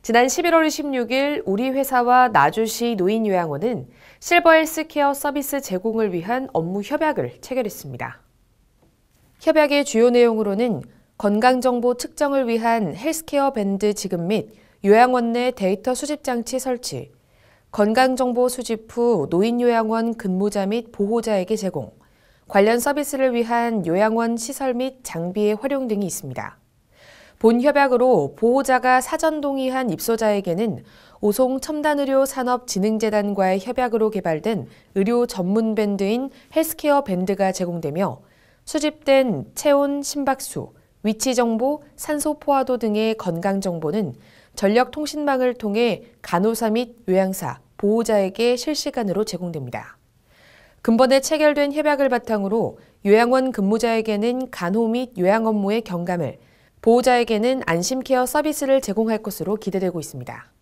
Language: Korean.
지난 11월 26일 우리 회사와 나주시 노인요양원은 실버 헬스케어 서비스 제공을 위한 업무 협약을 체결했습니다. 협약의 주요 내용으로는 건강정보 측정을 위한 헬스케어 밴드 지급 및 요양원 내 데이터 수집장치 설치, 건강정보 수집 후 노인요양원 근무자 및 보호자에게 제공, 관련 서비스를 위한 요양원 시설 및 장비의 활용 등이 있습니다. 본 협약으로 보호자가 사전 동의한 입소자에게는 오송 첨단의료 산업진흥재단과의 협약으로 개발된 의료 전문 밴드인 헬스케어 밴드가 제공되며 수집된 체온, 심박수, 위치 정보, 산소 포화도 등의 건강 정보는 전력 통신망을 통해 간호사 및 요양사, 보호자에게 실시간으로 제공됩니다. 근본에 체결된 협약을 바탕으로 요양원 근무자에게는 간호 및 요양 업무의 경감을 보호자에게는 안심케어 서비스를 제공할 것으로 기대되고 있습니다.